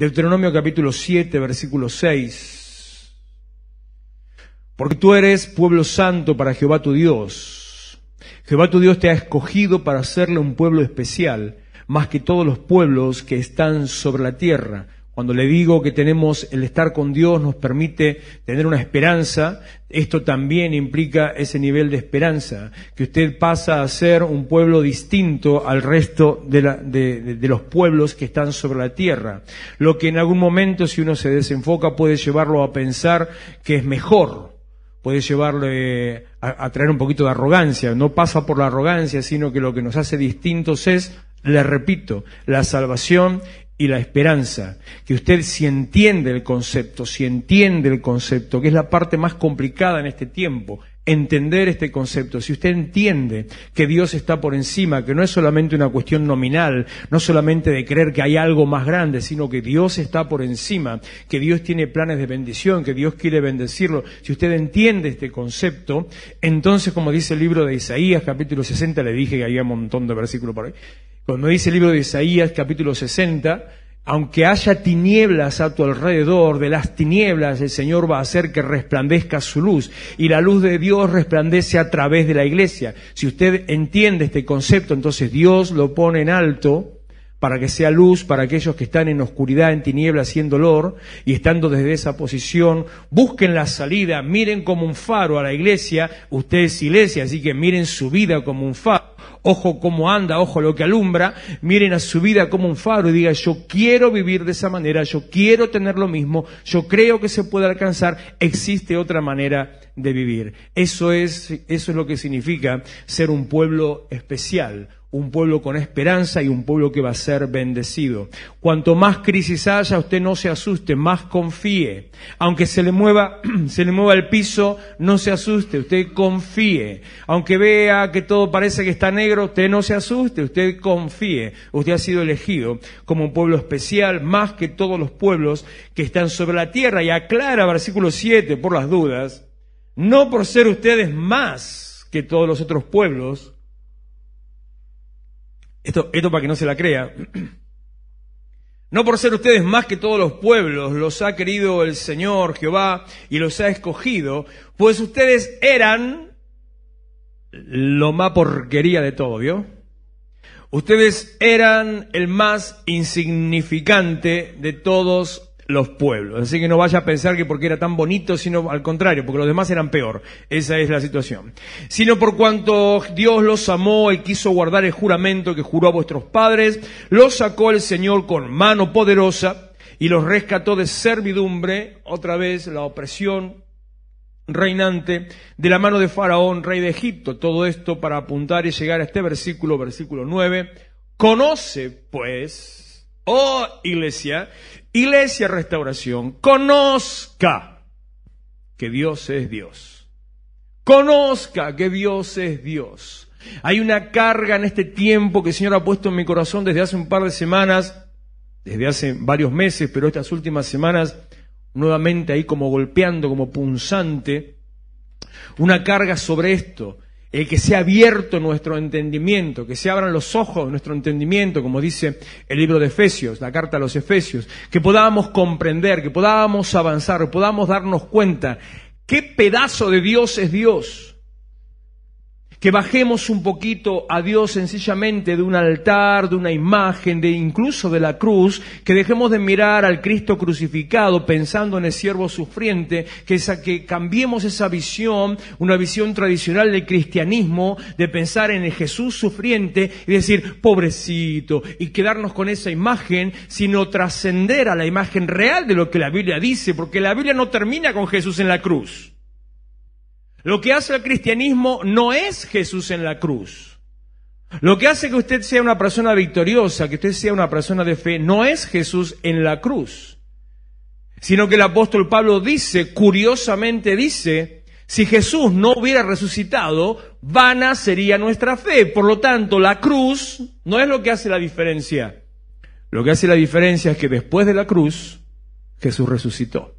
Deuteronomio capítulo 7, versículo 6. Porque tú eres pueblo santo para Jehová tu Dios. Jehová tu Dios te ha escogido para hacerle un pueblo especial, más que todos los pueblos que están sobre la tierra cuando le digo que tenemos el estar con Dios nos permite tener una esperanza, esto también implica ese nivel de esperanza, que usted pasa a ser un pueblo distinto al resto de, los pueblos que están sobre la tierra. Lo que en algún momento, si uno se desenfoca, puede llevarlo a pensar que es mejor, puede llevarlo eh, a, a traer un poquito de arrogancia. No pasa por la arrogancia, sino que lo que nos hace distintos es le repito, la salvación y la esperanza, que usted si entiende el concepto, si entiende el concepto, que es la parte más complicada en este tiempo, entender este concepto, si usted entiende que Dios está por encima, que no es solamente una cuestión nominal, no solamente de creer que hay algo más grande, sino que Dios está por encima, que Dios tiene planes de bendición, que Dios quiere bendecirlo, si usted entiende este concepto, entonces como dice el libro de Isaías capítulo 60, le dije que había un montón de versículos por ahí, cuando dice el libro de Isaías capítulo 60, aunque haya tinieblas a tu alrededor, de las tinieblas el Señor va a hacer que resplandezca su luz y la luz de Dios resplandece a través de la iglesia. Si usted entiende este concepto, entonces Dios lo pone en alto para que sea luz para aquellos que están en oscuridad, en tinieblas y en dolor, y estando desde esa posición, busquen la salida, miren como un faro a la iglesia, usted es iglesia, así que miren su vida como un faro ojo cómo anda, ojo lo que alumbra, miren a su vida como un faro y digan, yo quiero vivir de esa manera, yo quiero tener lo mismo, yo creo que se puede alcanzar, existe otra manera de vivir. Eso es, eso es lo que significa ser un pueblo especial, un pueblo con esperanza y un pueblo que va a ser bendecido. Cuanto más crisis haya, usted no se asuste, más confíe. Aunque se le mueva, se le mueva el piso, no se asuste, usted confíe. Aunque vea que todo parece que está negro, usted no se asuste, usted confíe. Usted ha sido elegido como un pueblo especial, más que todos los pueblos que están sobre la tierra. Y aclara versículo 7 por las dudas, no por ser ustedes más que todos los otros pueblos, esto, para que no se la crea. No por ser ustedes más que todos los pueblos, los ha querido el Señor Jehová y los ha escogido, pues ustedes eran lo más porquería de todo, ¿vio? Ustedes eran el más insignificante de todos los pueblos. Así que no vaya a pensar que porque era tan bonito, sino al contrario, porque los demás eran peor. Esa es la situación. Sino por cuanto Dios los amó y quiso guardar el juramento que juró a vuestros padres, los sacó el Señor con mano poderosa y los rescató de servidumbre, otra vez la opresión reinante, de la mano de Faraón, rey de Egipto. Todo esto para apuntar y llegar a este versículo, versículo 9. Conoce, pues, oh iglesia, Iglesia Restauración, conozca que Dios es Dios. Conozca que Dios es Dios. Hay una carga en este tiempo que el Señor ha puesto en mi corazón desde hace un par de semanas, desde hace varios meses, pero estas últimas semanas, nuevamente ahí como golpeando, como punzante, una carga sobre esto. El que sea abierto nuestro entendimiento, que se abran los ojos de nuestro entendimiento, como dice el libro de Efesios, la carta a los Efesios, que podamos comprender, que podamos avanzar, que podamos darnos cuenta qué pedazo de Dios es Dios que bajemos un poquito a Dios sencillamente de un altar, de una imagen, de incluso de la cruz, que dejemos de mirar al Cristo crucificado pensando en el siervo sufriente, que, esa, que cambiemos esa visión, una visión tradicional del cristianismo, de pensar en el Jesús sufriente y decir, pobrecito, y quedarnos con esa imagen, sino trascender a la imagen real de lo que la Biblia dice, porque la Biblia no termina con Jesús en la cruz. Lo que hace el cristianismo no es Jesús en la cruz. Lo que hace que usted sea una persona victoriosa, que usted sea una persona de fe, no es Jesús en la cruz. Sino que el apóstol Pablo dice, curiosamente dice, si Jesús no hubiera resucitado, vana sería nuestra fe. Por lo tanto, la cruz no es lo que hace la diferencia. Lo que hace la diferencia es que después de la cruz, Jesús resucitó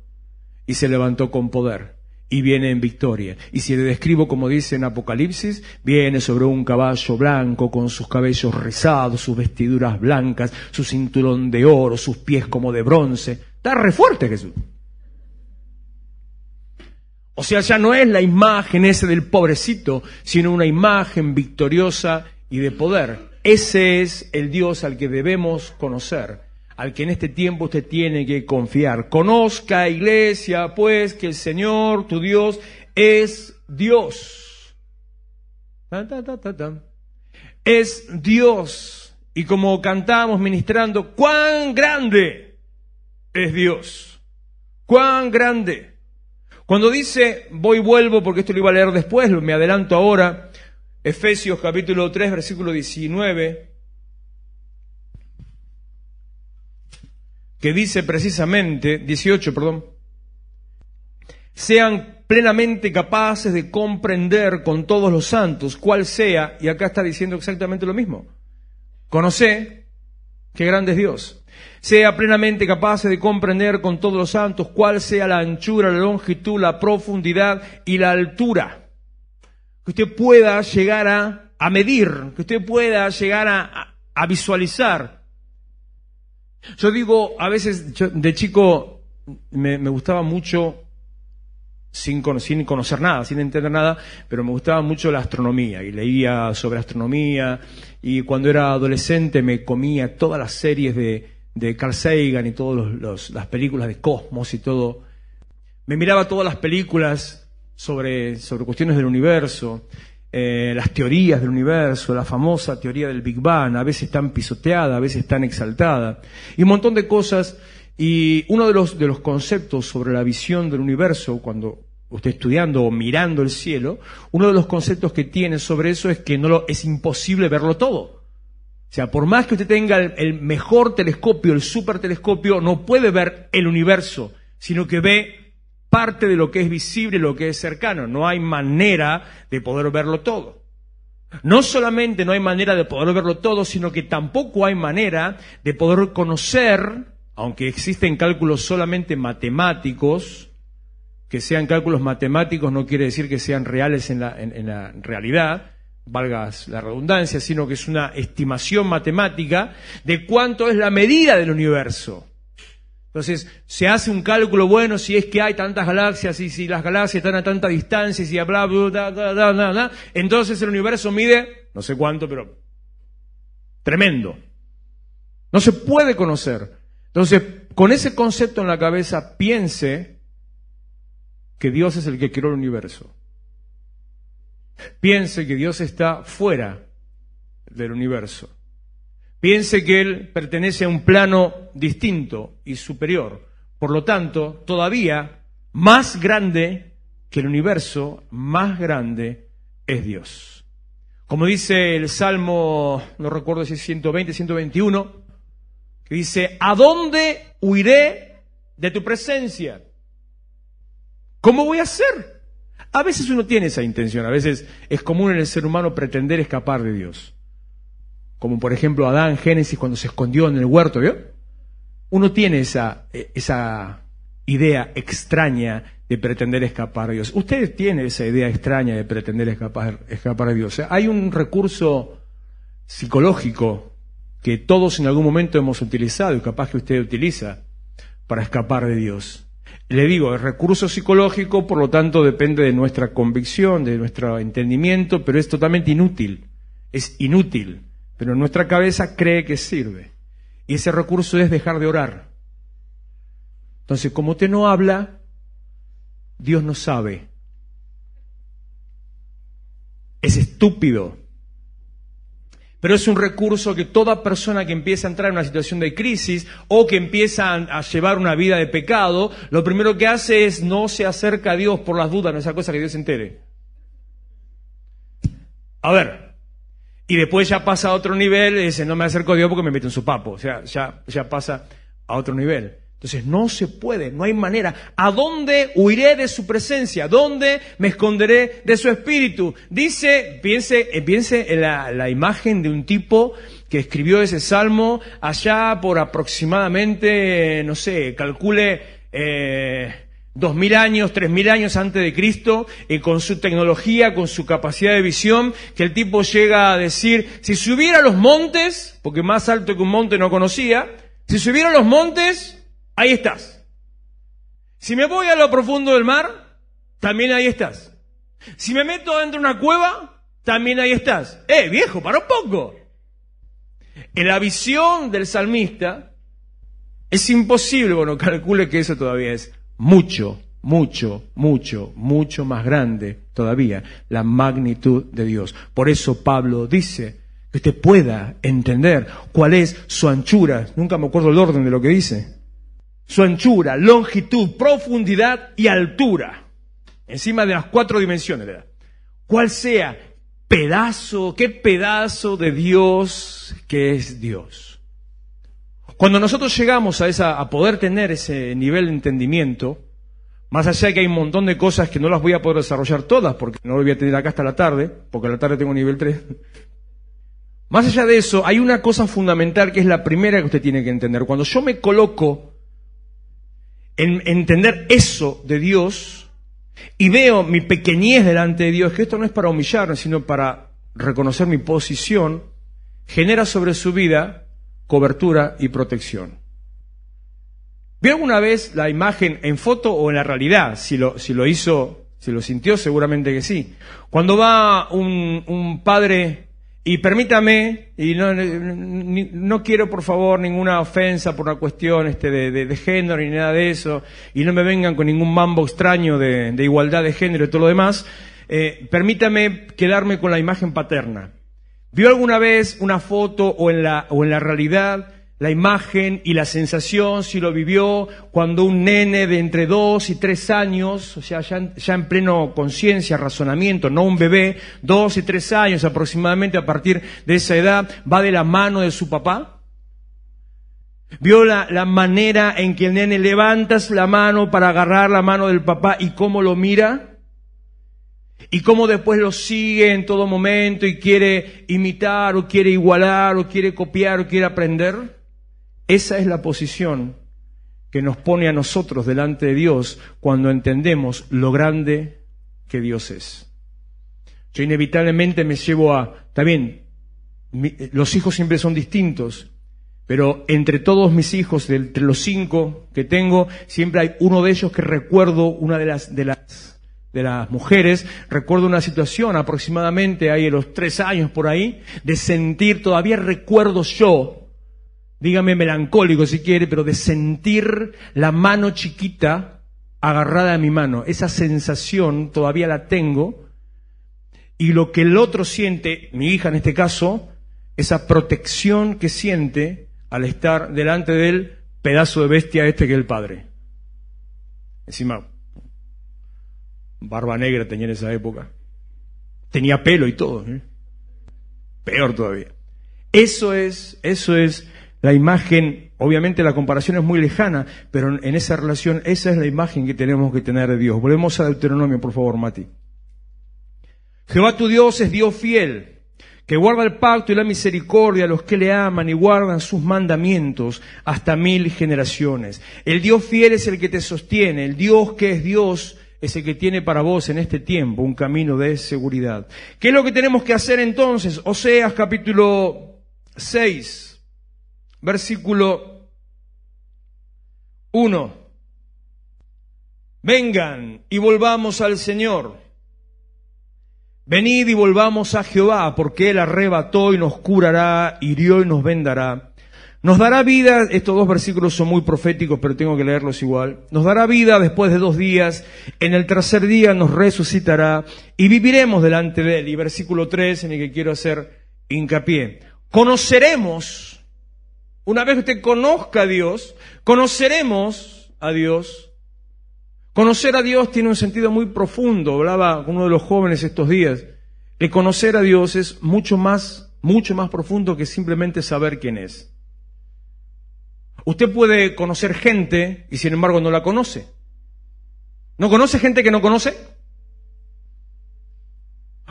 y se levantó con poder y viene en victoria. Y si le describo como dice en Apocalipsis, viene sobre un caballo blanco con sus cabellos rizados, sus vestiduras blancas, su cinturón de oro, sus pies como de bronce. Está re fuerte Jesús. O sea, ya no es la imagen ese del pobrecito, sino una imagen victoriosa y de poder. Ese es el Dios al que debemos conocer al que en este tiempo usted tiene que confiar. Conozca, iglesia, pues, que el Señor, tu Dios, es Dios. es Dios. Y como cantamos ministrando, cuán grande es Dios. Cuán grande. Cuando dice, voy vuelvo, porque esto lo iba a leer después, me adelanto ahora, Efesios capítulo 3, versículo 19. que dice precisamente, 18, perdón, sean plenamente capaces de comprender con todos los santos cuál sea, y acá está diciendo exactamente lo mismo, conoce qué grande es Dios, sea plenamente capaces de comprender con todos los santos cuál sea la anchura, la longitud, la profundidad y la altura, que usted pueda llegar a, medir, que usted pueda llegar a visualizar yo digo, a veces de chico me, gustaba mucho, sin, conocer nada, sin entender nada, pero me gustaba mucho la astronomía y leía sobre astronomía y cuando era adolescente me comía todas las series de, de Carl Sagan y todas las películas de Cosmos y todo. Me miraba todas las películas sobre, sobre cuestiones del universo eh, las teorías del universo, la famosa teoría del Big Bang, a veces tan pisoteada, a veces tan exaltada, y un montón de cosas. Y uno de los, de los conceptos sobre la visión del universo, cuando usted estudiando o mirando el cielo, uno de los conceptos que tiene sobre eso es que no lo, es imposible verlo todo. O sea, por más que usted tenga el, el mejor telescopio, el super telescopio, no puede ver el universo, sino que ve parte de lo que es visible y lo que es cercano. No hay manera de poder verlo todo. No solamente no hay manera de poder verlo todo, sino que tampoco hay manera de poder conocer, aunque existen cálculos solamente matemáticos, que sean cálculos matemáticos no quiere decir que sean reales en la, en la realidad, valga la redundancia, sino que es una estimación matemática de cuánto es la medida del universo. Entonces, se hace un cálculo bueno si es que hay tantas galaxias y si las galaxias están a tanta distancia y si bla, bla, bla, bla, bla, bla. Entonces el universo mide, no sé cuánto, pero tremendo. No se puede conocer. Entonces, con ese concepto en la cabeza, piense que Dios es el que creó el universo. Piense que Dios está fuera del universo. Piense que él pertenece a un plano distinto y superior, por lo tanto, todavía más grande que el universo, más grande es Dios. Como dice el Salmo, no recuerdo si es 120, 121, que dice, ¿a dónde huiré de tu presencia? ¿Cómo voy a hacer? A veces uno tiene esa intención, a veces es común en el ser humano pretender escapar de Dios como por ejemplo Adán, Génesis, cuando se escondió en el huerto, ¿vio? Uno tiene esa, eh, idea extraña de pretender escapar a Dios. Usted tiene esa idea extraña de pretender escapar, escapar a Dios. Hay un recurso psicológico que todos en algún momento hemos utilizado y capaz que usted utiliza para escapar de Dios. Le digo, el recurso psicológico, por lo tanto, depende de nuestra convicción, de nuestro entendimiento, pero es totalmente inútil. Es inútil pero nuestra cabeza cree que sirve. Y ese recurso es dejar de orar. Entonces, como usted no habla, Dios no sabe. Es estúpido. Pero es un recurso que toda persona que empieza a entrar en una situación de crisis o que empieza a llevar una vida de pecado, lo primero que hace es no se acerca a Dios por las dudas, no es esa cosa que Dios se entere. A ver, y después ya pasa a otro nivel, y dice, no me acerco a Dios porque me meto en su papo. O sea, ya, ya pasa a otro nivel. Entonces no se puede, no hay manera. ¿A dónde huiré de su presencia? ¿Dónde me esconderé de su espíritu? Dice, piense, eh, piense en la, imagen de un tipo que escribió ese salmo allá por aproximadamente, no sé, calcule eh, Dos mil años, tres mil años antes de Cristo, y eh, con su tecnología, con su capacidad de visión, que el tipo llega a decir, si subiera a los montes, porque más alto que un monte no conocía, si subiera a los montes, ahí estás. Si me voy a lo profundo del mar, también ahí estás. Si me meto dentro de una cueva, también ahí estás. Eh, viejo, para un poco. En la visión del salmista, es imposible, bueno, calcule que eso todavía es mucho, mucho, mucho, mucho más grande todavía la magnitud de Dios. Por eso Pablo dice que usted pueda entender cuál es su anchura, nunca me acuerdo el orden de lo que dice, su anchura, longitud, profundidad y altura, encima de las cuatro dimensiones, Cuál sea pedazo, qué pedazo de Dios que es Dios. Cuando nosotros llegamos a, esa, a poder tener ese nivel de entendimiento, más allá de que hay un montón de cosas que no las voy a poder desarrollar todas, porque no lo voy a tener acá hasta la tarde, porque a la tarde tengo nivel 3. Más allá de eso, hay una cosa fundamental que es la primera que usted tiene que entender. Cuando yo me coloco en entender eso de Dios y veo mi pequeñez delante de Dios, que esto no es para humillarme, sino para reconocer mi posición, genera sobre su vida cobertura y protección. ¿Vio una vez la imagen en foto o en la realidad? Si lo, hizo, si lo sintió, seguramente que sí. Cuando va un, padre y permítame, y no, quiero por favor ninguna ofensa por una cuestión este, de, género ni nada de eso, y no me vengan con ningún mambo extraño de, igualdad de género y todo lo demás, eh, permítame quedarme con la imagen paterna. ¿Vio alguna vez una foto o en la, o en la realidad la imagen y la sensación si lo vivió cuando un nene de entre dos y tres años, o sea, ya en, ya en pleno conciencia, razonamiento, no un bebé, dos y tres años aproximadamente a partir de esa edad, va de la mano de su papá? Vio la, la manera en que el nene levantas la mano para agarrar la mano del papá y cómo lo mira? Y cómo después lo sigue en todo momento y quiere imitar o quiere igualar o quiere copiar o quiere aprender. Esa es la posición que nos pone a nosotros delante de Dios cuando entendemos lo grande que Dios es. Yo inevitablemente me llevo a, también, los hijos siempre son distintos, pero entre todos mis hijos, entre los cinco que tengo, siempre hay uno de ellos que recuerdo una de las, de las de las mujeres, recuerdo una situación aproximadamente ahí de los tres años por ahí, de sentir, todavía recuerdo yo, dígame melancólico si quiere, pero de sentir la mano chiquita agarrada a mi mano. Esa sensación todavía la tengo y lo que el otro siente, mi hija en este caso, esa protección que siente al estar delante del pedazo de bestia este que es el padre. Encima, Barba negra tenía en esa época. Tenía pelo y todo. ¿eh? Peor todavía. Eso es, eso es la imagen. Obviamente la comparación es muy lejana, pero en esa relación esa es la imagen que tenemos que tener de Dios. Volvemos a Deuteronomio, por favor, Mati. Jehová tu Dios es Dios fiel, que guarda el pacto y la misericordia a los que le aman y guardan sus mandamientos hasta mil generaciones. El Dios fiel es el que te sostiene, el Dios que es Dios es el que tiene para vos en este tiempo un camino de seguridad. ¿Qué es lo que tenemos que hacer entonces? Oseas capítulo 6, versículo 1. Vengan y volvamos al Señor. Venid y volvamos a Jehová, porque Él arrebató y nos curará, hirió y nos vendará nos dará vida, estos dos versículos son muy proféticos, pero tengo que leerlos igual. Nos dará vida después de dos días, en el tercer día nos resucitará y viviremos delante de él. Y versículo 3, en el que quiero hacer hincapié. Conoceremos, una vez que usted conozca a Dios, conoceremos a Dios. Conocer a Dios tiene un sentido muy profundo. Hablaba con uno de los jóvenes estos días. que conocer a Dios es mucho más, mucho más profundo que simplemente saber quién es. Usted puede conocer gente y sin embargo no la conoce. ¿No conoce gente que no conoce?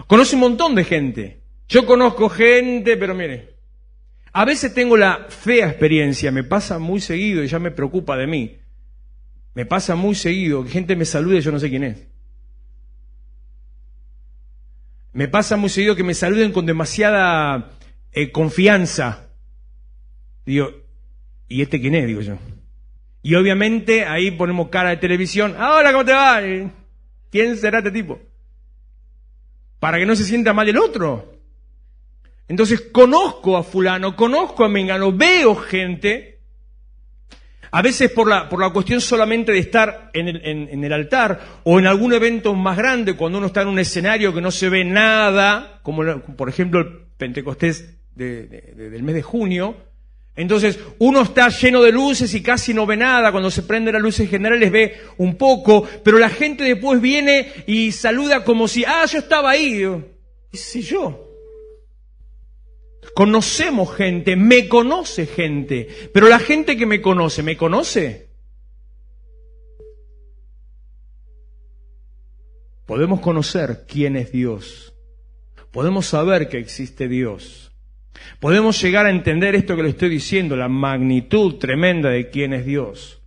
Conoce un montón de gente. Yo conozco gente, pero mire, a veces tengo la fea experiencia, me pasa muy seguido y ya me preocupa de mí. Me pasa muy seguido que gente me salude y yo no sé quién es. Me pasa muy seguido que me saluden con demasiada eh, confianza. Digo, ¿y este quién es? Digo yo. Y obviamente ahí ponemos cara de televisión. Ahora, ¿cómo te va? Eh, ¿Quién será este tipo? Para que no se sienta mal el otro. Entonces conozco a fulano, conozco a Mengano, veo gente. A veces por la, por la cuestión solamente de estar en el, en, el altar o en algún evento más grande, cuando uno está en un escenario que no se ve nada, como por ejemplo el Pentecostés del mes de junio, entonces, uno está lleno de luces y casi no ve nada. Cuando se prende las luces generales ve un poco, pero la gente después viene y saluda como si, ah, yo estaba ahí. ¿y si yo? Conocemos gente, me conoce gente, pero la gente que me conoce, ¿me conoce? Podemos conocer quién es Dios. Podemos saber que existe Dios. Podemos llegar a entender esto que le estoy diciendo, la magnitud tremenda de quién es Dios.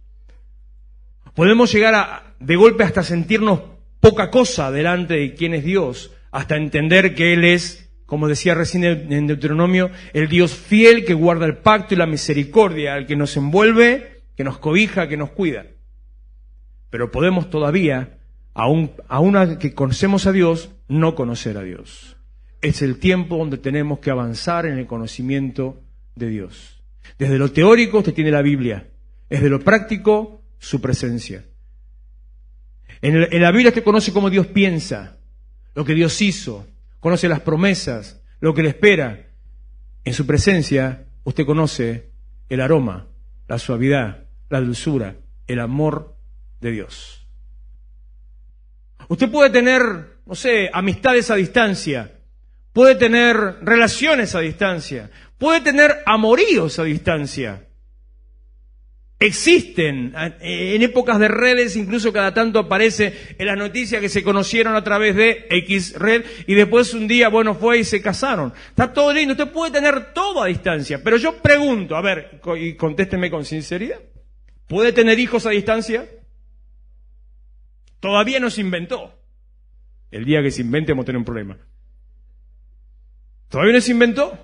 Podemos llegar a, de golpe hasta sentirnos poca cosa delante de quién es Dios, hasta entender que Él es, como decía recién en Deuteronomio, el Dios fiel que guarda el pacto y la misericordia, al que nos envuelve, que nos cobija, que nos cuida. Pero podemos todavía, a una que conocemos a Dios, no conocer a Dios es el tiempo donde tenemos que avanzar en el conocimiento de Dios. Desde lo teórico usted tiene la Biblia, desde lo práctico su presencia. En, la Biblia usted conoce cómo Dios piensa, lo que Dios hizo, conoce las promesas, lo que le espera. En su presencia usted conoce el aroma, la suavidad, la dulzura, el amor de Dios. Usted puede tener, no sé, amistades a distancia, puede tener relaciones a distancia, puede tener amoríos a distancia. Existen, eh, en épocas de redes, incluso cada tanto aparece en las noticias que se conocieron a través de X red y después un día, bueno, fue y se casaron. Está todo lindo, usted puede tener todo a distancia, pero yo pregunto, a ver, y contésteme con sinceridad, ¿puede tener hijos a distancia? Todavía no se inventó. El día que se invente vamos a tener un problema. Todavía no se inventó.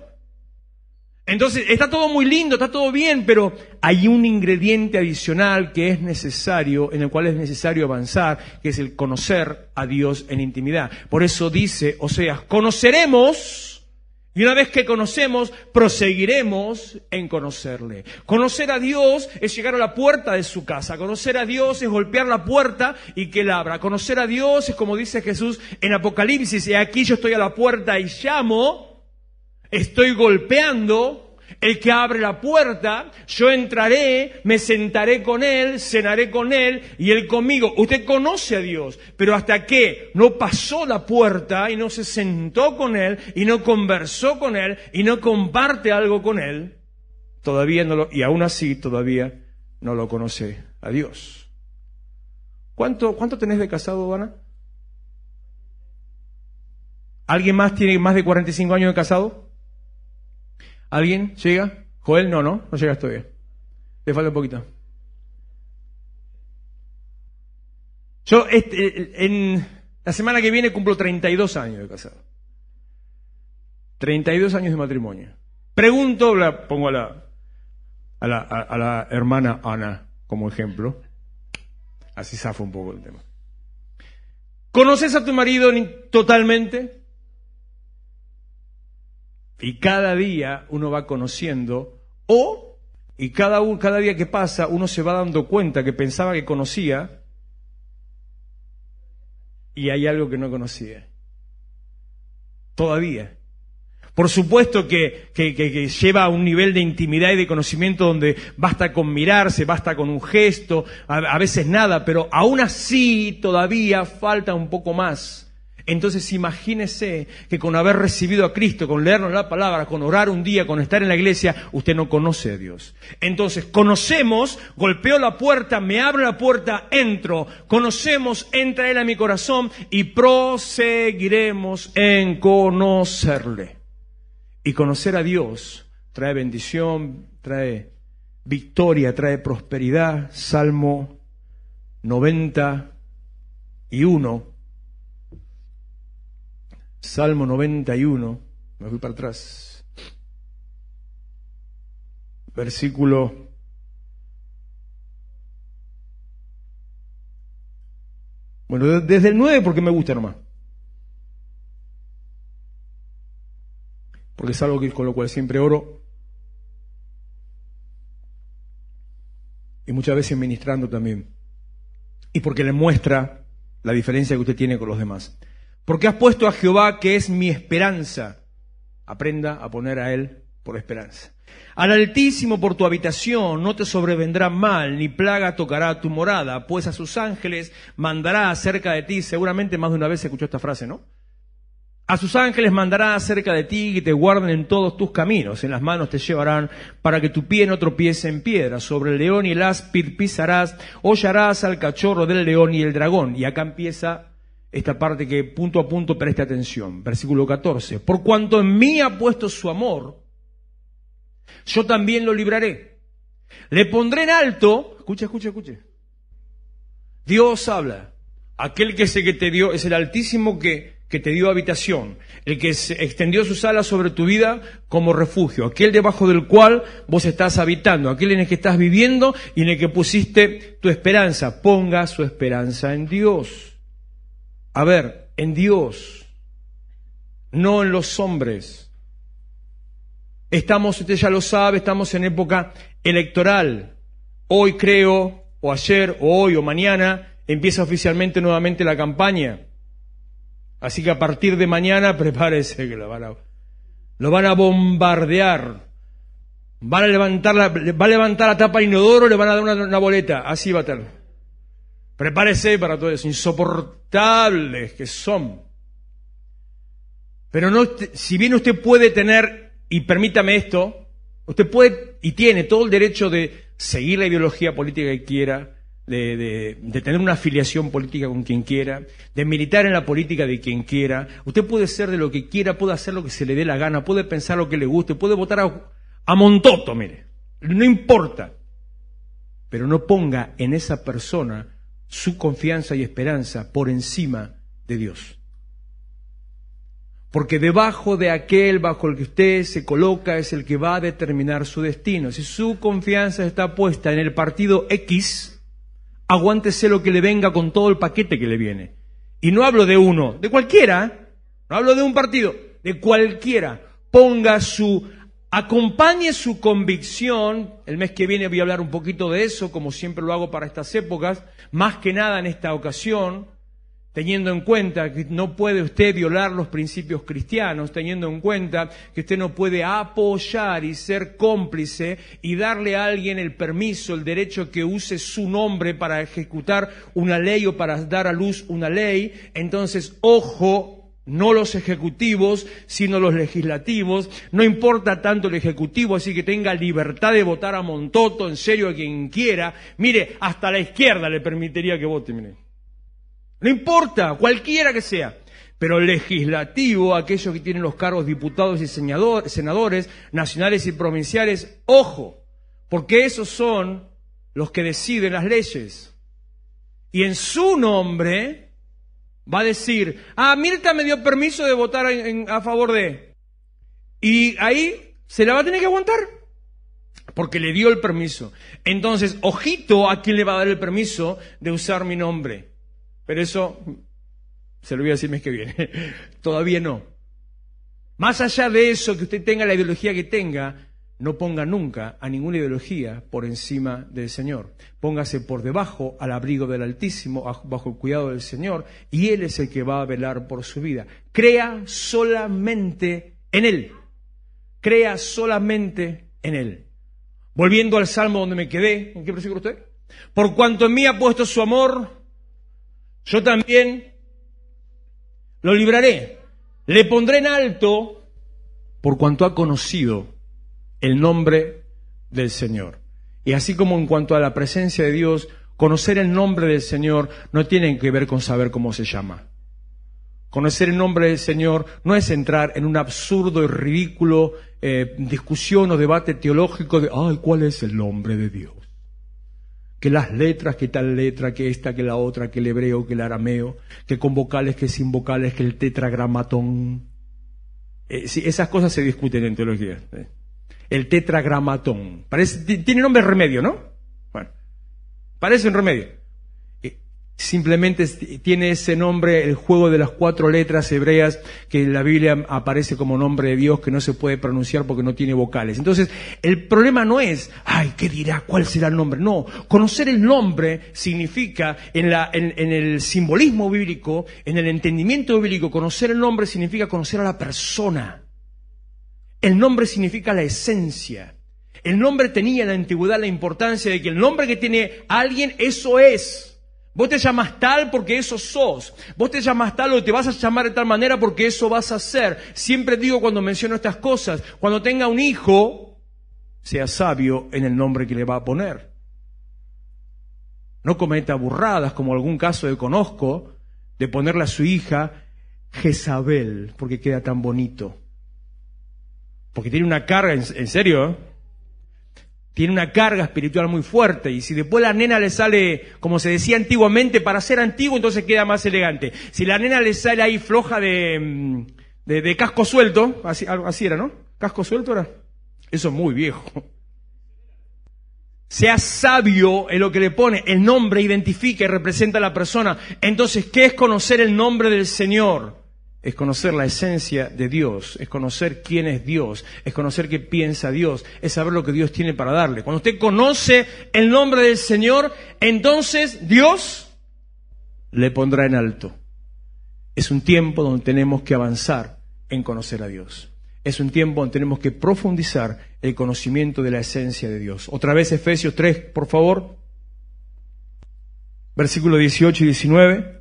Entonces, está todo muy lindo, está todo bien, pero hay un ingrediente adicional que es necesario, en el cual es necesario avanzar, que es el conocer a Dios en intimidad. Por eso dice, o sea, conoceremos y una vez que conocemos, proseguiremos en conocerle. Conocer a Dios es llegar a la puerta de su casa. Conocer a Dios es golpear la puerta y que él abra. Conocer a Dios es como dice Jesús en Apocalipsis, y aquí yo estoy a la puerta y llamo Estoy golpeando, el que abre la puerta, yo entraré, me sentaré con él, cenaré con él y él conmigo. Usted conoce a Dios, pero hasta que no pasó la puerta y no se sentó con él y no conversó con él y no comparte algo con él, todavía no lo, y aún así todavía no lo conoce a Dios. ¿Cuánto, cuánto tenés de casado, Ana? ¿Alguien más tiene más de 45 años de casado? ¿Alguien llega? Joel, no, no, no llegas todavía. Te falta un poquito. Yo, este, en la semana que viene cumplo 32 años de casado. 32 años de matrimonio. Pregunto, pongo a la, a la, hermana Ana como ejemplo. Así zafo un poco el tema. ¿Conoces a tu marido totalmente? Y cada día uno va conociendo o, y cada, cada día que pasa uno se va dando cuenta que pensaba que conocía y hay algo que no conocía. Todavía. Por supuesto que, lleva a un nivel de intimidad y de conocimiento donde basta con mirarse, basta con un gesto, a veces nada, pero aún así todavía falta un poco más. Entonces imagínese que con haber recibido a Cristo, con leernos la palabra, con orar un día, con estar en la iglesia, usted no conoce a Dios. Entonces conocemos, golpeo la puerta, me abro la puerta, entro. Conocemos, entra Él a mi corazón y proseguiremos en conocerle. Y conocer a Dios trae bendición, trae victoria, trae prosperidad. Salmo 90 y 1 Salmo 91, me fui para atrás. Versículo Bueno, desde el 9 porque me gusta nomás. Porque es algo que, con lo cual siempre oro. Y muchas veces ministrando también. Y porque le muestra la diferencia que usted tiene con los demás. Porque has puesto a Jehová, que es mi esperanza. Aprenda a poner a Él por esperanza. Al Altísimo por tu habitación no te sobrevendrá mal, ni plaga tocará tu morada, pues a sus ángeles mandará acerca de ti. Seguramente más de una vez se escuchó esta frase, ¿no? A sus ángeles mandará acerca de ti y te guarden en todos tus caminos. En las manos te llevarán para que tu pie no tropiece en piedra. Sobre el león y el áspid pisarás, hollarás al cachorro del león y el dragón. Y acá empieza esta parte que punto a punto preste atención. Versículo 14. Por cuanto en mí ha puesto su amor, yo también lo libraré. Le pondré en alto. Escucha, escucha, escucha. Dios habla. Aquel que, sé que te dio, es el Altísimo que, que te dio habitación, el que extendió sus alas sobre tu vida como refugio, aquel debajo del cual vos estás habitando, aquel en el que estás viviendo y en el que pusiste tu esperanza. Ponga su esperanza en Dios a ver, en Dios, no en los hombres. Estamos, usted ya lo sabe, estamos en época electoral. Hoy creo, o ayer, o hoy, o mañana, empieza oficialmente nuevamente la campaña. Así que a partir de mañana prepárese que lo van a, lo van a bombardear. Van a levantar la, va a levantar la tapa inodoro, le van a dar una, una boleta. Así va a estar. Prepárese para todo eso, insoportables que son. Pero no, si bien usted puede tener, y permítame esto, usted puede y tiene todo el derecho de seguir la ideología política que quiera, de, tener una afiliación política con quien quiera, de militar en la política de quien quiera. Usted puede ser de lo que quiera, puede hacer lo que se le dé la gana, puede pensar lo que le guste, puede votar a Montoto, mire. No importa. Pero no ponga en esa persona su confianza y esperanza por encima de Dios. Porque debajo de aquel bajo el que usted se coloca es el que va a determinar su destino. Si su confianza está puesta en el partido X, aguántese lo que le venga con todo el paquete que le viene. Y no hablo de uno, de cualquiera, no hablo de un partido, de cualquiera. Ponga su acompañe su convicción, el mes que viene voy a hablar un poquito de eso, como siempre lo hago para estas épocas, más que nada en esta ocasión, teniendo en cuenta que no puede usted violar los principios cristianos, teniendo en cuenta que usted no puede apoyar y ser cómplice y darle a alguien el permiso, el derecho que use su nombre para ejecutar una ley o para dar a luz una ley, entonces ojo no los ejecutivos, sino los legislativos. No importa tanto el ejecutivo, así que tenga libertad de votar a Montoto, en serio, a quien quiera. Mire, hasta la izquierda le permitiría que vote, mire. No importa, cualquiera que sea. Pero el legislativo, aquellos que tienen los cargos diputados y senadores, nacionales y provinciales, ojo, porque esos son los que deciden las leyes. Y en su nombre, va a decir, ah, Mirta me dio permiso de votar a favor de... Y ahí se la va a tener que aguantar, porque le dio el permiso. Entonces, ojito a quién le va a dar el permiso de usar mi nombre. Pero eso se lo voy a decir mes que viene. Todavía no. Más allá de eso, que usted tenga la ideología que tenga, no ponga nunca a ninguna ideología por encima del Señor. Póngase por debajo al abrigo del Altísimo, bajo el cuidado del Señor, y Él es el que va a velar por su vida. Crea solamente en Él. Crea solamente en Él. Volviendo al Salmo donde me quedé, ¿en qué versículo usted? Por cuanto en mí ha puesto su amor, yo también lo libraré. Le pondré en alto por cuanto ha conocido el nombre del Señor. Y así como en cuanto a la presencia de Dios, conocer el nombre del Señor no tiene que ver con saber cómo se llama. Conocer el nombre del Señor no es entrar en un absurdo y ridículo eh, discusión o debate teológico de, ay, ¿cuál es el nombre de Dios? Que las letras, que tal letra, que esta, que la otra, que el hebreo, que el arameo, que con vocales, que sin vocales, que el tetragramatón. Eh, esas cosas se discuten en teología. Eh el tetragramatón. Parece, tiene nombre remedio, ¿no? Bueno, parece un remedio. Eh, simplemente tiene ese nombre el juego de las cuatro letras hebreas que en la Biblia aparece como nombre de Dios que no se puede pronunciar porque no tiene vocales. Entonces, el problema no es, ay, ¿qué dirá? ¿Cuál será el nombre? No, conocer el nombre significa, en, la, en el simbolismo bíblico, en el entendimiento bíblico, conocer el nombre significa conocer a la persona. El nombre significa la esencia. El nombre tenía en la antigüedad la importancia de que el nombre que tiene alguien, eso es. Vos te llamas tal porque eso sos. Vos te llamas tal o te vas a llamar de tal manera porque eso vas a ser. Siempre digo cuando menciono estas cosas, cuando tenga un hijo, sea sabio en el nombre que le va a poner. No cometa burradas, como algún caso que conozco, de ponerle a su hija Jezabel, porque queda tan bonito porque tiene una carga, en, serio, ¿eh? tiene una carga espiritual muy fuerte. Y si después la nena le sale, como se decía antiguamente, para ser antiguo, entonces queda más elegante. Si la nena le sale ahí floja de, mm, casco suelto, así, así era, ¿no? ¿Casco suelto era? Eso es muy viejo. Sea sabio en lo que le pone. El nombre identifica y representa a la persona. Entonces, ¿qué es conocer el nombre del Señor? es conocer la esencia de Dios, es conocer quién es Dios, es conocer qué piensa Dios, es saber lo que Dios tiene para darle. Cuando usted conoce el nombre del Señor, entonces Dios le pondrá en alto. Es un tiempo donde tenemos que avanzar en conocer a Dios. Es un tiempo donde tenemos que profundizar el conocimiento de la esencia de Dios. Otra vez Efesios 3, por favor. Versículo 18 y 19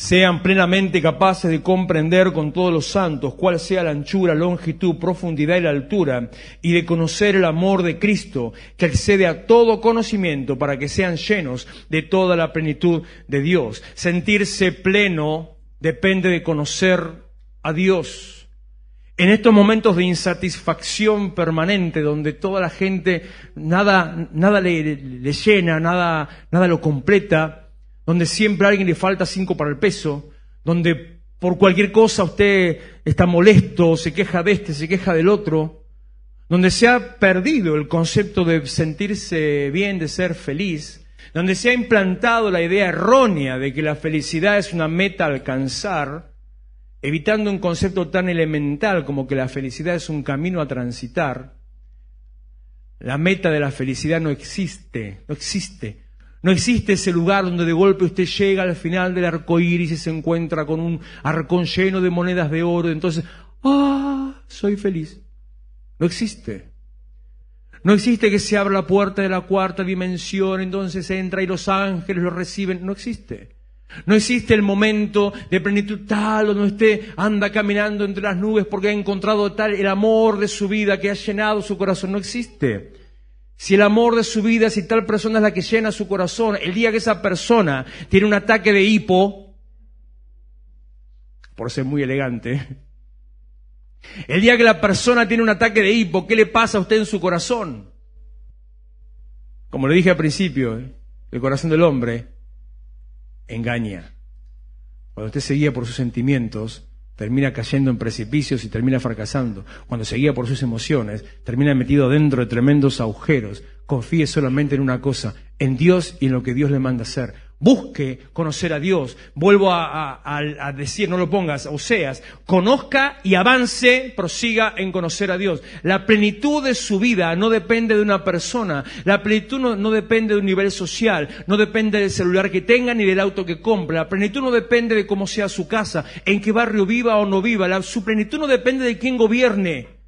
sean plenamente capaces de comprender con todos los santos cuál sea la anchura, longitud, profundidad y la altura, y de conocer el amor de Cristo, que accede a todo conocimiento, para que sean llenos de toda la plenitud de Dios. Sentirse pleno depende de conocer a Dios. En estos momentos de insatisfacción permanente, donde toda la gente nada, nada le, le llena, nada, nada lo completa, donde siempre a alguien le falta cinco para el peso, donde por cualquier cosa usted está molesto, se queja de este, se queja del otro, donde se ha perdido el concepto de sentirse bien, de ser feliz, donde se ha implantado la idea errónea de que la felicidad es una meta a alcanzar, evitando un concepto tan elemental como que la felicidad es un camino a transitar, la meta de la felicidad no existe, no existe. No existe ese lugar donde de golpe usted llega al final del arco iris y se encuentra con un arcón lleno de monedas de oro. Entonces, ¡ah! Soy feliz. No existe. No existe que se abra la puerta de la cuarta dimensión, entonces entra y los ángeles lo reciben. No existe. No existe el momento de plenitud tal donde usted anda caminando entre las nubes porque ha encontrado tal el amor de su vida que ha llenado su corazón. No existe si el amor de su vida, si tal persona es la que llena su corazón, el día que esa persona tiene un ataque de hipo, por ser muy elegante, el día que la persona tiene un ataque de hipo, ¿qué le pasa a usted en su corazón? Como le dije al principio, el corazón del hombre engaña. Cuando usted se guía por sus sentimientos, termina cayendo en precipicios y termina fracasando. Cuando se guía por sus emociones, termina metido dentro de tremendos agujeros. Confíe solamente en una cosa, en Dios y en lo que Dios le manda hacer busque conocer a Dios. Vuelvo a, decir, no lo pongas, o seas, conozca y avance, prosiga en conocer a Dios. La plenitud de su vida no depende de una persona, la plenitud no, depende de un nivel social, no depende del celular que tenga ni del auto que compre, la plenitud no depende de cómo sea su casa, en qué barrio viva o no viva, la, su plenitud no depende de quién gobierne.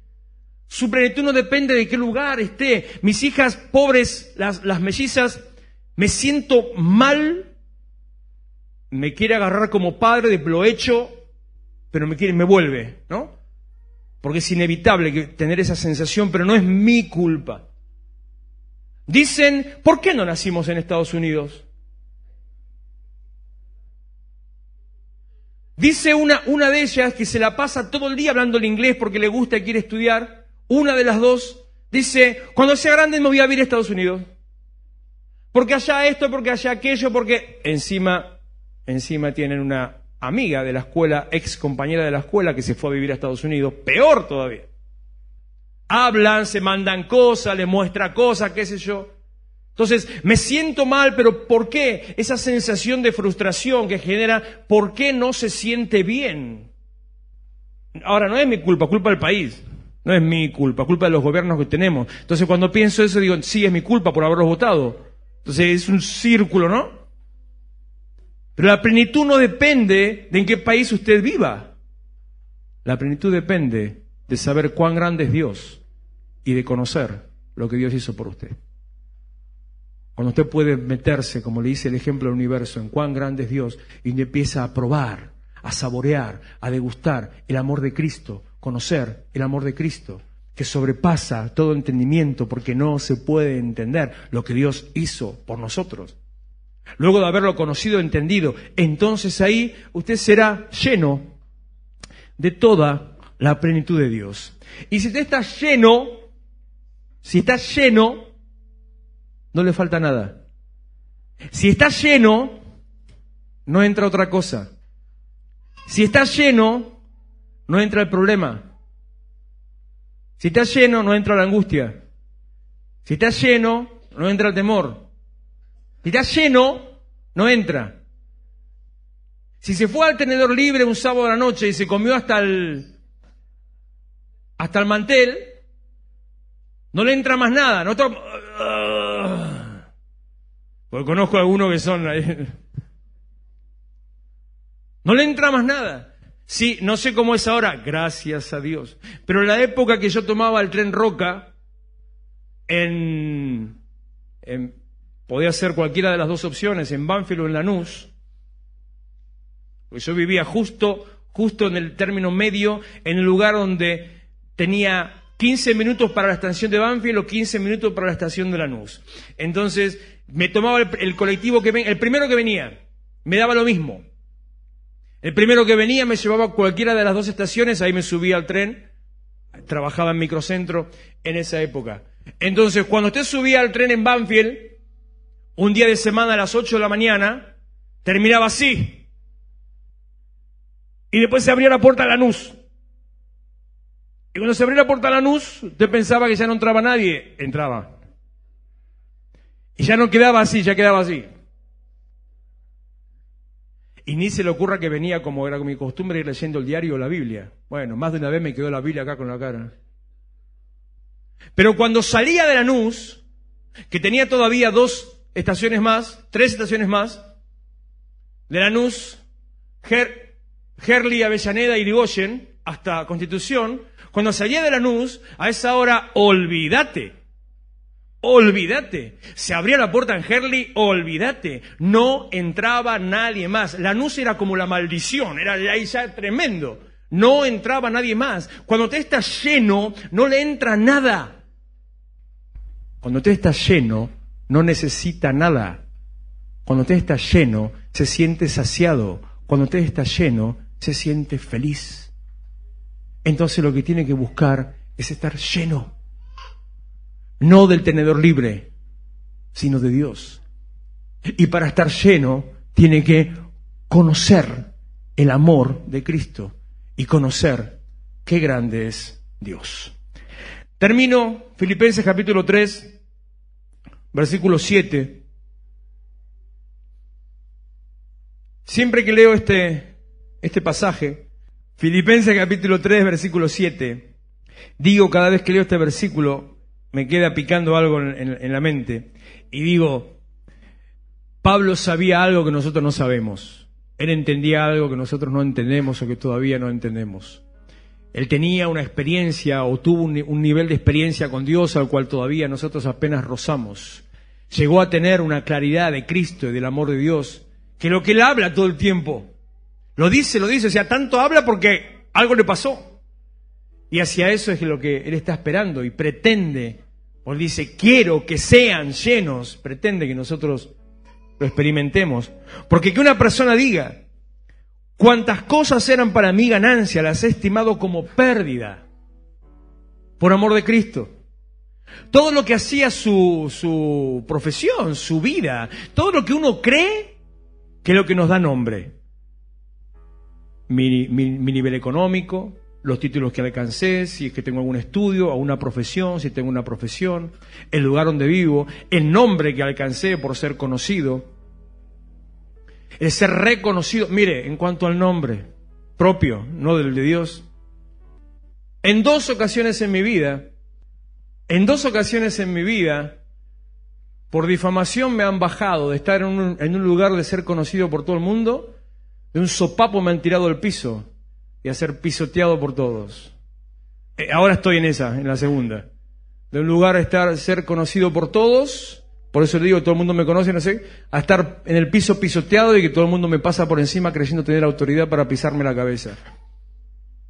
Su plenitud no depende de qué lugar esté. Mis hijas pobres, las, las mellizas, me siento mal, me quiere agarrar como padre de lo hecho, pero me quiere, me vuelve, ¿no? Porque es inevitable tener esa sensación, pero no es mi culpa. Dicen, ¿por qué no nacimos en Estados Unidos? Dice una, una de ellas que se la pasa todo el día hablando el inglés porque le gusta y quiere estudiar. Una de las dos dice, cuando sea grande me voy a vivir a Estados Unidos. Porque allá esto, porque allá aquello, porque encima, encima tienen una amiga de la escuela, ex compañera de la escuela que se fue a vivir a Estados Unidos, peor todavía. Hablan, se mandan cosas, le muestra cosas, qué sé yo. Entonces, me siento mal, pero ¿por qué? Esa sensación de frustración que genera, ¿por qué no se siente bien? Ahora, no es mi culpa, culpa del país. No es mi culpa, culpa de los gobiernos que tenemos. Entonces, cuando pienso eso, digo, sí, es mi culpa por haberlos votado. Entonces pues es un círculo, ¿no? Pero la plenitud no depende de en qué país usted viva. La plenitud depende de saber cuán grande es Dios y de conocer lo que Dios hizo por usted. Cuando usted puede meterse, como le dice el ejemplo del universo, en cuán grande es Dios y empieza a probar, a saborear, a degustar el amor de Cristo, conocer el amor de Cristo, que sobrepasa todo entendimiento porque no se puede entender lo que Dios hizo por nosotros. Luego de haberlo conocido, entendido, entonces ahí usted será lleno de toda la plenitud de Dios. Y si usted está lleno, si está lleno, no le falta nada. Si está lleno, no entra otra cosa. Si está lleno, no entra el problema. Si estás lleno, no entra la angustia. Si estás lleno, no entra el temor. Si está lleno, no entra. Si se fue al tenedor libre un sábado a la noche y se comió hasta el, hasta el mantel, no le entra más nada. No Porque conozco a algunos que son... No le entra más nada. Sí, no sé cómo es ahora, gracias a Dios. Pero en la época que yo tomaba el tren Roca, en, podía ser cualquiera de las dos opciones, en Banfield o en Lanús, pues yo vivía justo, justo en el término medio, en el lugar donde tenía 15 minutos para la estación de Banfield o 15 minutos para la estación de Lanús. Entonces, me tomaba el, colectivo que venía, el primero que venía, me daba lo mismo. El primero que venía me llevaba a cualquiera de las dos estaciones, ahí me subía al tren, trabajaba en microcentro en esa época. Entonces, cuando usted subía al tren en Banfield, un día de semana a las 8 de la mañana, terminaba así. Y después se abría la puerta a la luz Y cuando se abría la puerta a la luz usted pensaba que ya no entraba nadie. Entraba. Y ya no quedaba así, ya quedaba así. Y ni se le ocurra que venía, como era mi costumbre, ir leyendo el diario o la Biblia. Bueno, más de una vez me quedó la Biblia acá con la cara. Pero cuando salía de Lanús, que tenía todavía dos estaciones más, tres estaciones más, de Lanús, Ger, Gerli, Avellaneda, Rigoyen, hasta Constitución, cuando salía de Lanús, a esa hora, olvídate, Olvídate. Se abría la puerta en Herley, olvídate. No entraba nadie más. La luz era como la maldición, era isla tremendo. No entraba nadie más. Cuando te estás lleno, no le entra nada. Cuando te está lleno, no necesita nada. Cuando te está lleno, se siente saciado. Cuando te está lleno, se siente feliz. Entonces lo que tiene que buscar es estar lleno no del tenedor libre, sino de Dios. Y para estar lleno tiene que conocer el amor de Cristo y conocer qué grande es Dios. Termino Filipenses capítulo 3, versículo 7. Siempre que leo este, este pasaje, Filipenses capítulo 3, versículo 7, digo cada vez que leo este versículo, me queda picando algo en, la mente. Y digo, Pablo sabía algo que nosotros no sabemos. Él entendía algo que nosotros no entendemos o que todavía no entendemos. Él tenía una experiencia o tuvo un, nivel de experiencia con Dios al cual todavía nosotros apenas rozamos. Llegó a tener una claridad de Cristo y del amor de Dios, que lo que él habla todo el tiempo, lo dice, lo dice, o sea, tanto habla porque algo le pasó. Y hacia eso es lo que Él está esperando y pretende, o dice, quiero que sean llenos, pretende que nosotros lo experimentemos. Porque que una persona diga, cuántas cosas eran para mí ganancia, las he estimado como pérdida, por amor de Cristo. Todo lo que hacía su, su profesión, su vida, todo lo que uno cree que es lo que nos da nombre. mi nivel económico, los títulos que alcancé, si es que tengo algún estudio alguna profesión, si tengo una profesión, el lugar donde vivo, el nombre que alcancé por ser conocido, el ser reconocido, mire, en cuanto al nombre propio, no del de Dios, en dos ocasiones en mi vida, en dos ocasiones en mi vida, por difamación me han bajado de estar en un, en un lugar de ser conocido por todo el mundo, de un sopapo me han tirado al piso y a ser pisoteado por todos. Eh, ahora estoy en esa, en la segunda. De un lugar a estar, ser conocido por todos, por eso le digo, todo el mundo me conoce, no sé, a estar en el piso pisoteado y que todo el mundo me pasa por encima creyendo tener autoridad para pisarme la cabeza.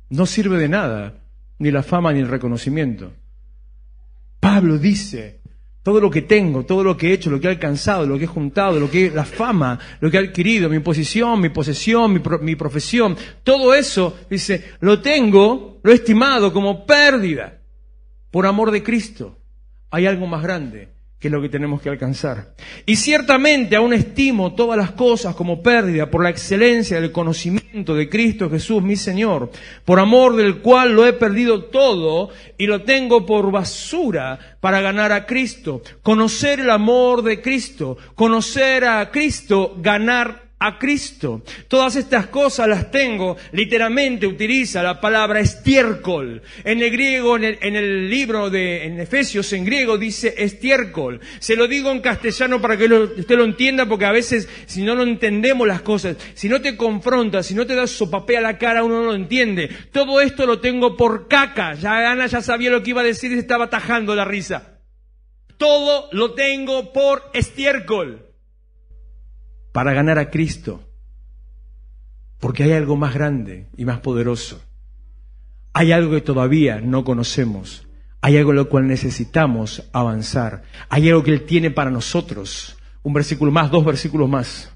No sirve de nada, ni la fama ni el reconocimiento. Pablo dice, todo lo que tengo, todo lo que he hecho, lo que he alcanzado, lo que he juntado, lo que la fama, lo que he adquirido, mi posición, mi posesión, mi, mi profesión, todo eso, dice, lo tengo, lo he estimado como pérdida por amor de Cristo. Hay algo más grande que es lo que tenemos que alcanzar. Y ciertamente aún estimo todas las cosas como pérdida por la excelencia del conocimiento de Cristo Jesús, mi Señor, por amor del cual lo he perdido todo y lo tengo por basura para ganar a Cristo, conocer el amor de Cristo, conocer a Cristo, ganar a Cristo. Todas estas cosas las tengo, literalmente utiliza la palabra estiércol. En el griego, en el, libro de en Efesios, en griego dice estiércol. Se lo digo en castellano para que usted lo entienda, porque a veces si no lo entendemos las cosas, si no te confrontas, si no te das sopapé a la cara, uno no lo entiende. Todo esto lo tengo por caca. Ya Ana ya sabía lo que iba a decir y se estaba tajando la risa. Todo lo tengo por estiércol para ganar a Cristo. Porque hay algo más grande y más poderoso. Hay algo que todavía no conocemos. Hay algo en lo cual necesitamos avanzar. Hay algo que Él tiene para nosotros. Un versículo más, dos versículos más.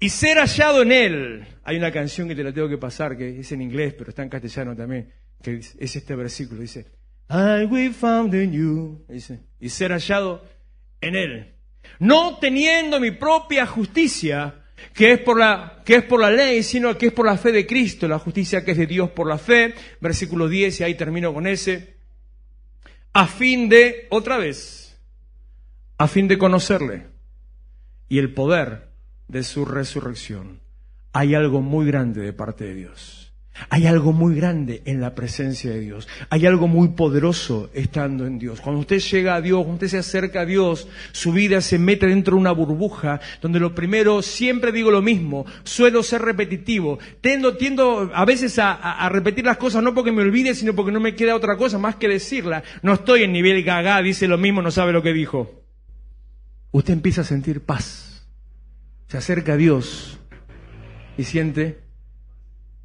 Y ser hallado en Él. Hay una canción que te la tengo que pasar, que es en inglés, pero está en castellano también, que es este versículo. Dice, I we found in you. y ser hallado en Él. No teniendo mi propia justicia, que es, por la, que es por la ley, sino que es por la fe de Cristo, la justicia que es de Dios por la fe, versículo 10, y ahí termino con ese, a fin de, otra vez, a fin de conocerle y el poder de su resurrección. Hay algo muy grande de parte de Dios. Hay algo muy grande en la presencia de Dios. Hay algo muy poderoso estando en Dios. Cuando usted llega a Dios, cuando usted se acerca a Dios, su vida se mete dentro de una burbuja donde lo primero, siempre digo lo mismo, suelo ser repetitivo. Tendo, tiendo a veces a, a repetir las cosas no porque me olvide, sino porque no me queda otra cosa más que decirla. No estoy en nivel gaga, dice lo mismo, no sabe lo que dijo. Usted empieza a sentir paz. Se acerca a Dios y siente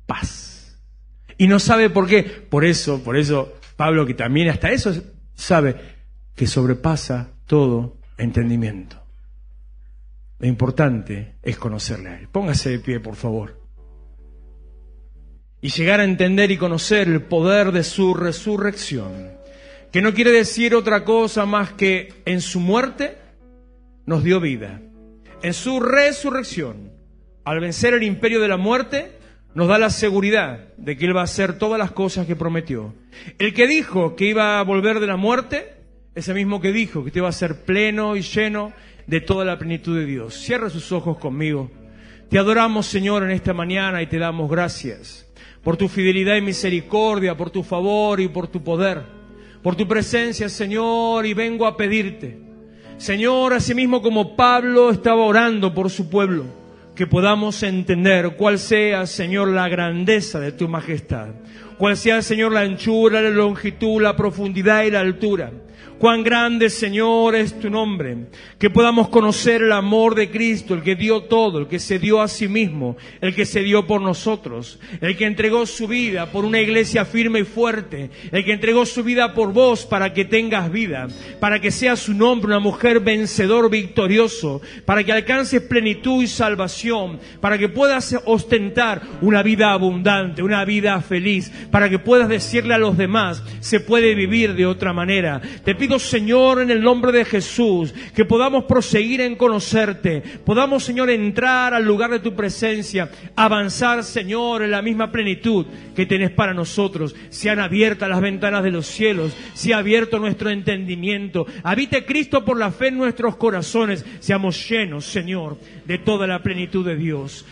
paz y no sabe por qué. Por eso, por eso Pablo, que también hasta eso sabe que sobrepasa todo entendimiento. Lo importante es conocerle a Él. Póngase de pie, por favor. Y llegar a entender y conocer el poder de su resurrección, que no quiere decir otra cosa más que en su muerte nos dio vida. En su resurrección, al vencer el imperio de la muerte, nos da la seguridad de que Él va a hacer todas las cosas que prometió. El que dijo que iba a volver de la muerte, ese mismo que dijo que te iba a ser pleno y lleno de toda la plenitud de Dios. Cierra sus ojos conmigo. Te adoramos, Señor, en esta mañana y te damos gracias por tu fidelidad y misericordia, por tu favor y por tu poder, por tu presencia, Señor, y vengo a pedirte. Señor, así mismo como Pablo estaba orando por su pueblo, que podamos entender cuál sea, Señor, la grandeza de tu majestad, cuál sea, Señor, la anchura, la longitud, la profundidad y la altura Cuán grande, Señor, es tu nombre. Que podamos conocer el amor de Cristo, el que dio todo, el que se dio a sí mismo, el que se dio por nosotros, el que entregó su vida por una iglesia firme y fuerte, el que entregó su vida por vos para que tengas vida, para que sea su nombre una mujer vencedor, victorioso, para que alcances plenitud y salvación, para que puedas ostentar una vida abundante, una vida feliz, para que puedas decirle a los demás, se puede vivir de otra manera. Te Señor, en el nombre de Jesús, que podamos proseguir en conocerte, podamos, Señor, entrar al lugar de tu presencia, avanzar, Señor, en la misma plenitud que tenés para nosotros. Sean abiertas las ventanas de los cielos, sea abierto nuestro entendimiento. Habite Cristo por la fe en nuestros corazones. Seamos llenos, Señor, de toda la plenitud de Dios.